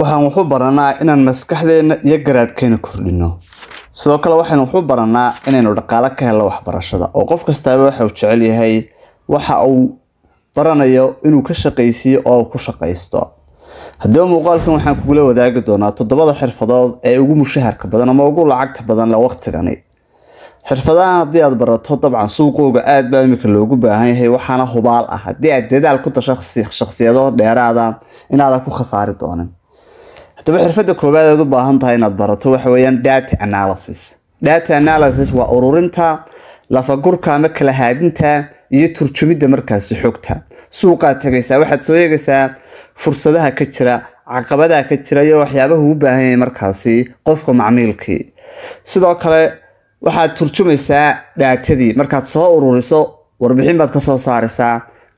waxaan wuxuu baranaa inaan maskaxdeenna iyo garaadkeena kordhinno sidoo kale waxaan wuxuu baranaa inaynu dhaqaale ka helno waxbarashada oo qof kastaaba waxau jecel yahay waxa uu baranayo inuu ka shaqaysiiyo oo ku shaqaysto haddiiba muuqaalkan waxaan kugula wadaagi doonaa toddobada xirfadood ee ugu mushaharka badan ama ugu lacagta badan le waqtigani xirfadahan haddii aad barato dabcan suuqooga aad baa iminka loogu baahan yahay waxaana hubaal ah haddii aad dadaal ku dasho shakhsiyado dheeraada inaadan ku khasaari doonin hadaba xirfada koobaad aad u baahan tahay inaad barato waxa weyaan data analysis data analysis waa ururinta lafagurka ama kala haadinta iyo turjumidda markaasi xogta suuqaad tegaysaa waxaad soo eegaysaa fursadaha ka jira caqabadaha ka jira iyo waxyaabaha uu baahan markaasi qofka macmiilkii sidoo kale waxaad turjumaysaa dhaatadii markaad soo ururiso warbixin baad kasoo saaraysaa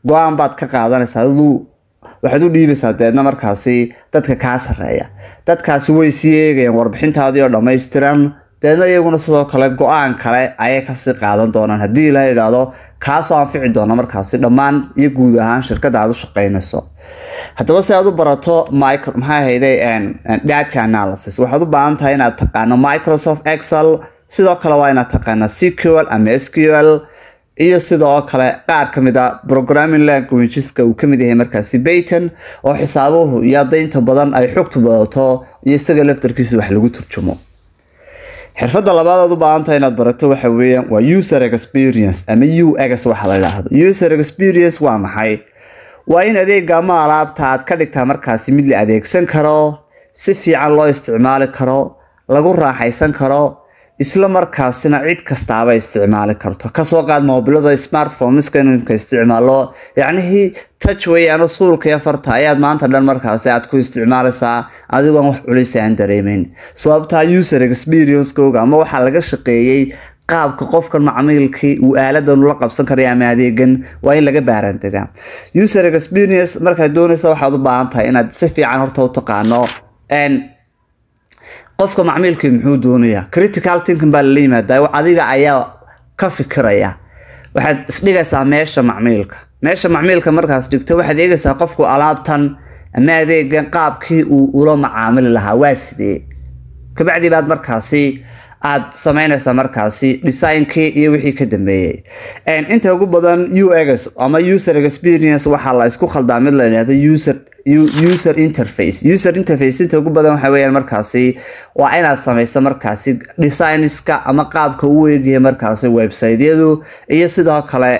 go-aan baad ka qaadanaysaa aduu waxaad u dhiibaysaa deedna markaasi dadka kaa sarreeya dadkaasi way sii eegayaan warbixintaadii oo dhammaystiran deedna iyaguna sidoo kale go-aan kale ayay kasii qaadan doonaan haddii ilaa idhaahdo kaasoo anfici doona markaasi dhammaan iyo guud ahaan shirkada aad u shaqaynayso haddaba si aad u barato micro maxaa hayday data analysis waxaad u baahan tahay inaad taqaano microsoft excel sidoo kale waa inaad taqaano sql ama sql iyo sidoo kale qaar ka mid a ah programming languageska uu kamid yahay markaasi bayton oo xisaabuhu iyo adaynta badan ay xogtu badato iyo isaga laftarkiisa wax lagu turjumo xirfada labaad oad u baahantaha inaad barato waxa weeyaan waa user experience ama u egs waxa la idhaahdo user experience waa maxay waa in adeega ama alaabta aad ka dhigtaa markaasi mid la adeegsan karo si fiican loo isticmaali karo lagu raaxaysan karo isla markaasina cid kastaaba isticmaali karto kasoo qaad moobilada smartphoneska inka isticmaalo yacnihii touch weeyaano suulkii afarta ayaad maanta dhan markaasi aad ku isticmaalaysaa adigoon wax culis aan dareemeyn sababtaa user experienceooga ama waxaa laga shaqeeyey qaabka qofkan macmiilkii uu aaladan ula qabsan karay ama adeegan waa in laga baarandegaa user experience markaad doonaysa waxaad u baahan tahay inaad si fiican horta u qofka macmiilkii muxuu doonayaa critical thinking baa lala yimaadaa adiga ayaa ka fikiraya waxaad isdhigaysaa meesha macmiilka meesha macmiilka markaas dhigto waxaad eegaysaa qofku alaabtan ama adeegan qaabkii uu ula macaamili lahaa waa sidee kabacdii baad markaasi aad samaynaysaa markaasi designki iyo wixii ka dambeeyey inta ugu badan ux ama user experience waxaa la isku khaldaa mid la yidhahdo user user interface user interface inta ugu badan waxa weyaan markaasi waa inaad samaysa markaasi designska ama qaabka uu eegaya markaasi websiteyadu iyo sidoo kale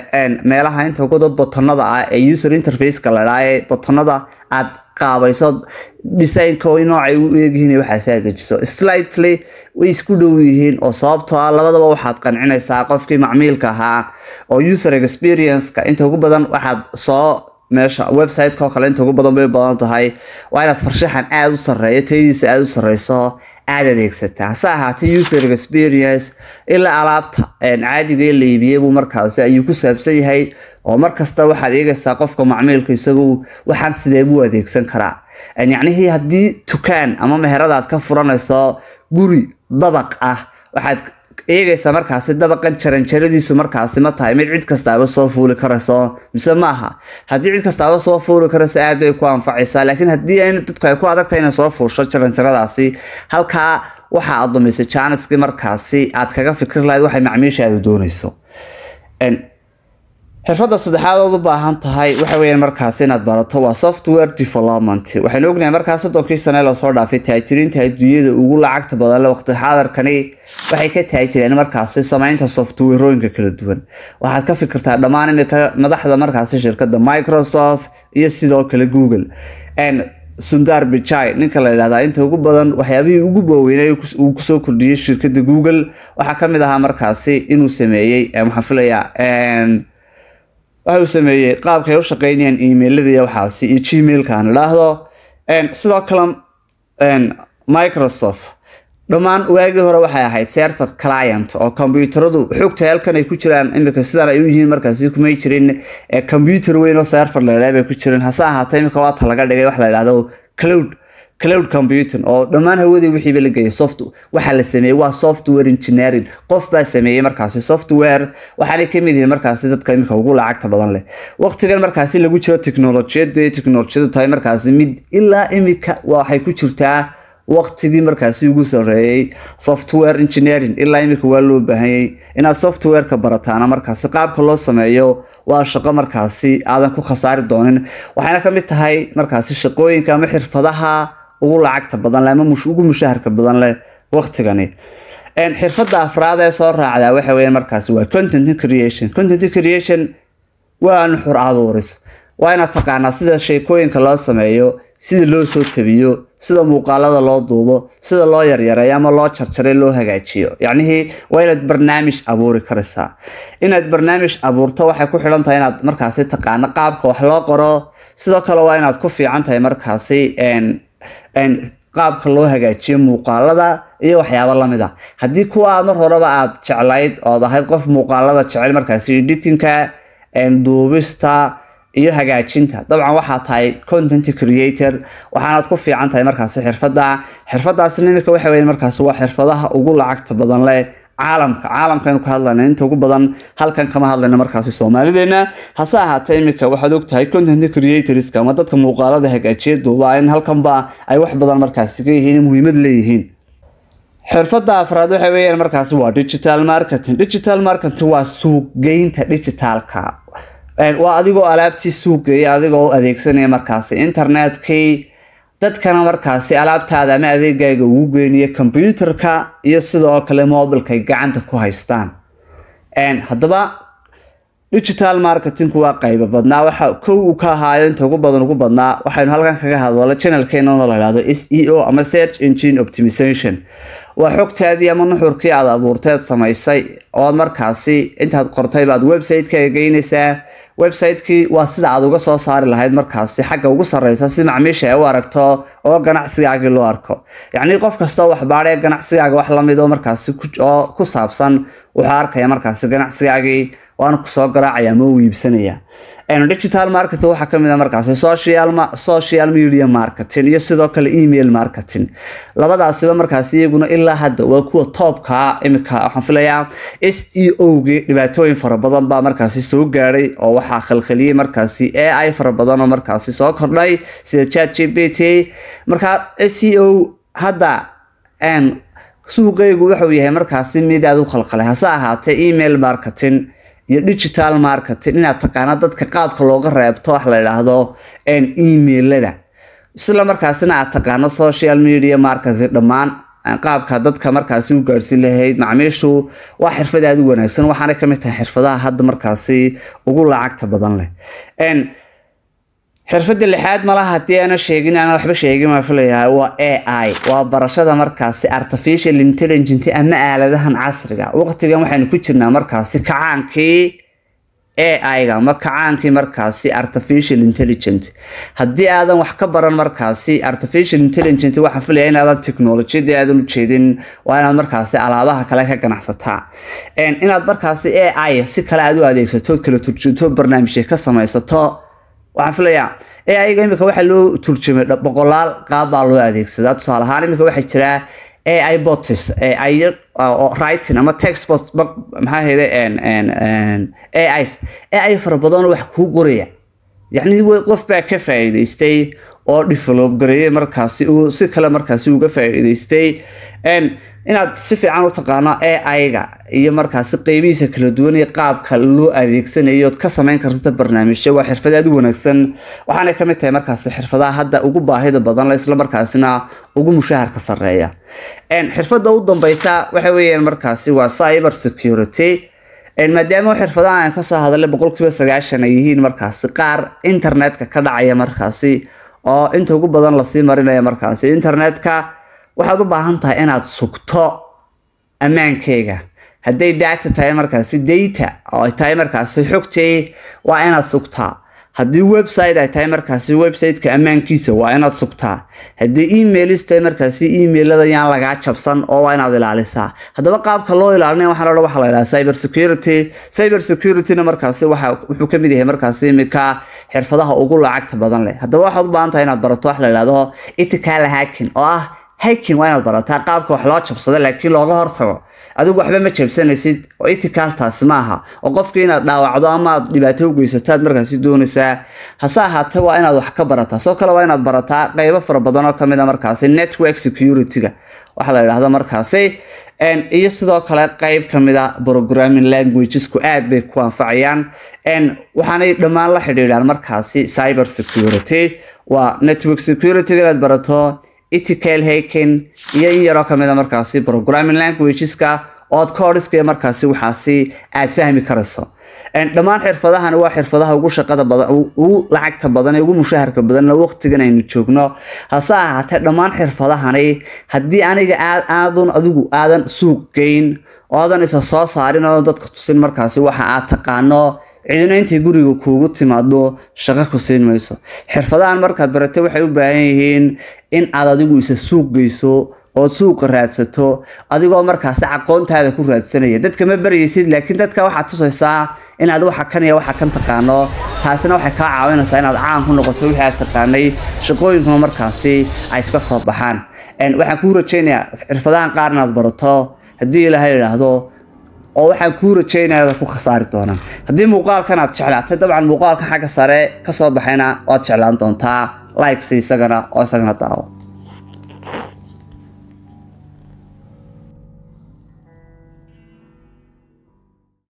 meelaha inta uguda botonada ah ee user interfaceka ladhaaye botonada aad qaabayso designko noocay u eegyihiin waxaasi aad dejiso slightly way isku dhow yihiin oo sababtoo ah labadaba waxaad qancinaysaa qofkii macmiilka ahaa oo user experienceka inta ugu badan waxaad soo meesha websiteka oo kale inta ugu badan bay badan tahay waa inaad farshaxan aada u sarreeyo tayadiisa aada u sarreyso aada adeegsataa hase ahaatee user experience ilaa alaabta caadiga ee la iibiyey buu markaas ayuu ku saabsan yahay oo mar kasta waxaad eegaysaa qofka macmiilka isagu waxaan sidee buu adeegsan karaa yacnihii haddii tukaan ama meheradaad ka furanayso guri dabaq ah waxaad eegaysa markaasi dabaqan jaranjaradiisu markaasi ma tahay mid cid kastaaba soo fuuli karayso mise maaha haddii cid kastaaba soo fuuli karayso aad bay ku anfacaysaa laakiin haddii dadku ay ku adagtahay inay soo fuusho jaranjaradaasi halkaa waxa aad dumaysay jaaniskii markaasi aad kaga fikir lahayd waxay macmiisha macmiishaadu doonayso xirfadda saddexaad ood u baahan tahay waxa weeyaan markaas inaad barato waa software development waxaynu ognahay markaas soddonkii sane lasoo dhaafay taajiriinta adduunyada ugu lacagta badanle waqti xaadarkani waxay ka taajireen markaasi samaynta softwarooyinka kala duwan waxaad ka fikirtaa dhammaan iminka madaxda markaasi shirkadda microsoft iyo sidoo kale google sundar bijai ninka la yidhahdaa inta ugu badan waxyaabihii ugu baaweynay uu kusoo kordhiyey shirkadda google waxaa ka mid ahaa markaasi inuu sameeyey waxaan filayaa waxa uu sameeyey qaabkay u shaqaynayaan emailadiiy waxaasi iyo gmailka aan idhaahdo sidoo kale microsoft dhammaan waagii hore waxay ahayd server client oo kombyuutaradu xogta halkan ay ku jiraan imika sidaan ay u yihiin markaasi kumay jirin kombyuutar weyn oo server la idhaha bay ku jirin hase ahaatee imika waata laga dhigay wax la idhahdo cloud cloud computing oo dhammaan hawada wixiiba la geeyay soft waxaa la sameeyey waa software engineering qof baa sameeyey markaasi software waxaanay ka mid yihiin markaasi dadka iminka ugu lacagta badan leh waqtigan markaasi lagu jiro teknolojiyadu ee teknolojiyadu tahay markaasi mid ilaa imika waxay ku jirtaa waqtigii markaasi ugu sareeyey software engineering ilaa imika waa loo baahanyay inaad softwareka barataana markaasi qaabka loo sameeyo waa shaqo markaasi aadan ku khasaari doonin waxayna ka mid tahay markaasi shaqooyinka ama xirfadaha ugu lacagta badanle ama ugu mushaharka badanle waqtigani xirfada afraad ee soo raacdaa waxa weya markaas waa content creation content creation waa nuxur abuuris waa inaad taqaanaa sida sheekooyinka loo sameeyo sida loo soo tabiyo sida muuqaalada loo duubo sida loo yaryaray ama loo jarjaray loo hagaajiyo yacnihii waa inaad barnaamij abuuri karaysaa inaad barnaamij abuurto waxay ku xidhan tahay inaad markaasi taqaano qaabka wax loo qoro sidoo kale waa inaad ku fiican tahay markaasi qaabka loo hagaajiyo muuqaalada iyo waxyaabo lamid ah haddii kuwa mar horeba aad jeclayd ood ahayd qof muuqaalada jecel markaasi editinka duubista iyo hagaajinta dabcan waxaad tahay content creator waxaanaad ku fiican tahay markaasi xirfada xirfadaasna iminka waxa wey markaasi waa xirfadaha ugu lacagta badan leh caalamka caalamkaaynu ka hadlayna inta ugu badan halkan kama hadlayna markaasi soomaalideenna hase ahaatee iminka waxaad ogtahay content creatorska ama dadka muuqaalada hagaajiya duuba in halkanba ay wax badan markaasi ka yihiin muhiimad leeyihiin xirfadda afraad waxa weeyaan markaasi waa digital marketing digital marketing waa suuqgeynta digitalka waa adigoo alaabtii suuqgeeya adigoo adeegsanaya markaasi internetkii dadkana markaasi alaabtaada ama adeegaaga ugu geeniya kombyuutarka iyo sidoo kale mobilkay gacanta ku haystaan haddaba digital marketingu waa qaybo badnaa waxa kow uu ka ahaayo inta ugu badan ugu badnaa waxaynu halkan kaga hadalo channelkeennoo la ihahdo s e o ama search engine optimization waa xogtaadii ama nuxurkii aad abuurteed samaysay oo markaasi intaad qortay baad websitekaga geynaysaa website waa sida aad uga soo saari lahayd markaasi xagga ugu sarreysa si macmiisha ay u aragto oo ganacsigaagii loo arko yacnii qof kastoo waxbaadhee ganacsigaaga wax la mid oo markaasi oo ku saabsan wuxuu arkaya markaasi ganacsigaagii waana kusoo garaacaya ma uu iibsanaya digital marketing waxaa kamid a ah markaas social media marketing iyo sidoo kale email marketing labadaasiba markaas iyaguna ilaa hadda waa kuwa toobkaa imika waxaan filayaa s e o-gii dhibaatooyin fara badan baa markaasi soo gaadhay oo waxaa khalkhaliyey markaasi a i fara badan oo markaasi soo kordhay sida chat g b t markaa s e o hadda suuqaygu wuxuu yahay markaasi mid aada u khalkhalay hase ahaatee email marketing iyo digital marketing inaad taqaana dadka qaabka looga reebto wax la idhaahdo emailada isla markaasina aad taqaano social media marketing dhammaan qaabka dadka markaasi u gaadhsiin lahayd macmiishu waa xirfad aada u wanaagsan waxaanay ka mid tahay xirfadaha hadda markaasi ugu lacagta badan leh xirfadda lixaad malaha haddii aana sheegin aana waxba sheegin baan filayaa waa a i waa barashada markaasi artificial intelligent ama aaladahan casriga waqtigan waxaynu ku jirnaa markaasi kacaankii a i-ga ma kacaankii markaasi artificial intelligent haddii aadan wax ka baran markaasi artificial intelligent waxaan filaya inaadan technolojiyadii aadan u jeedin waa inaad markaasi alaabaha kale ka ganacsataa inaad markaasi a i si kale aad u adeegsato kala turjinto barnaamijka ka samaysato waxaan filayaa ee ayaga imika waxaa loo turjamay boqolaal qaab baa loo adeegsadaa tusaale ahaan imika waxaa jiraa ai botis writing ama textbot maxaa hede ai ai fara badan wax kuu qoraya yacni qof baa ka faa'iidaystay oo develop gareeyay markaasi si kale markaasi uga faa'iidaystay inaad si fiican u taqaano aiga iyo markaasi qeybihiisa kala duwan iyo qaabka loo adeegsanayo ka samayn karta barnaamijya waa xirfad aad u wanaagsan waxaanay kamid tahay markaasi xirfadaha hadda ugu baahida badan la isla markaasina ugu mushaharka sareeya xirfada u dambeysa waxa weyaan markaasi waa cyber security maadaama xirfadaha aan kasoo hadalay boqolkiiba sagaashan ay yihiin markaasi qaar internetka ka dhacaya markaasi oo inta ugu badan lasii marinayo markaasi internetka waxaad u baahan tahay inaad sugto ammaankeyga hadday dacta tahay markaasi data oo ay tahay markaasi xogtay waa inaad sugtaa haddii website ay tahay markaasi websiteka ammaankiisa waa inaad sugtaa haddii emails tahay markaasi emailada lagaa jabsan oo waa inaad ilaalisaa haddaba qaabka loo ilaalinaya waxaa loo waxaa la yidhaha cyber security cyber securityna markaasi waxa wuxuu ka mid yahay markaasi iminka xirfadaha ugu lacagta badan leh haddaba waxaad u baahan tahay inaad barato wax la yidhaahdo ethical hacking oo ah hakin waa inaad barataa qaabka wax loo jabsado laakiin looga hortago adigu waxba ma jabsanaysid oo itikaaltaas maaha oo qofku inaad dhaawacdo ama dhibaato u geysataad markaasi doonaysaa hase ahaate waa inaad wax ka barataa soo kale waa inaad barataa qeybo fara badan oo kamid ah markaasi network security-ga la yidhaahdo markaasi iyo sidoo kale qeyb kamid ah programming languagesku aad bay ku anfacayaan waxaanay dhammaan la xidhiidhaan markaasi cyber security waa network security inaad barato etical haken iyo in yaroo kamida ah markaasi programming languageska ood codeska markaasi waxaasi aad fahmi karayso dhammaan xirfadahan waa xirfadaha ugu shaqada badan ugu lacagta badan ee ugu mushaharka badan waqtigan aynu joogno hase ahaatee dhammaan xirfadahani haddii aniga aadun adigu aadan suuq geyn oodan isa soo saarin oo dadka tusin markaasi waxa aad taqaano cidina intay guriga kuugu timaado shaqo ku siin mayso xirfadahan markaad baratay waxay u baahan yihiin in aad adigu isa suuq geyso ood suuqa raadsato adigoo markaasi aqoontaada ku raadsanaya dadka ma baryaysid laakiin dadka waxaad tusaysaa inaad waxa kan iyo waxa kan taqaano taasina waxay kaa caawinaysaa inaad caan ku noqoto wixii aad taqaanay shaqooyinkuna markaasi ay iska soo baxaan waxaan kuu rajaynayaa xirfadahan qaar inaad barato haddii ilaahay idhaahdo oo waxaan kuu rajaynaya ad ku khasaari doonaan haddii muuqaalkan aad jeclaatay dabcan muuqaalka xagga sare ka soo baxayna waad jeclaan doontaa likes isagana oo isagana daawo